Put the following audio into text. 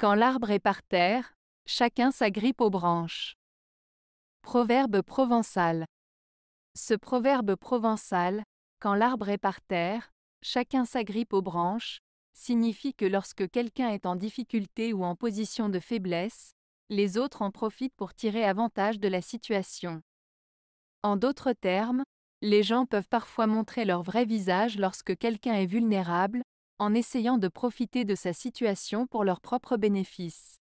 Quand l'arbre est par terre, chacun s'agrippe aux branches. Proverbe provençal. Ce proverbe provençal, quand l'arbre est par terre, chacun s'agrippe aux branches, signifie que lorsque quelqu'un est en difficulté ou en position de faiblesse, les autres en profitent pour tirer avantage de la situation. En d'autres termes, les gens peuvent parfois montrer leur vrai visage lorsque quelqu'un est vulnérable, en essayant de profiter de sa situation pour leur propre bénéfice.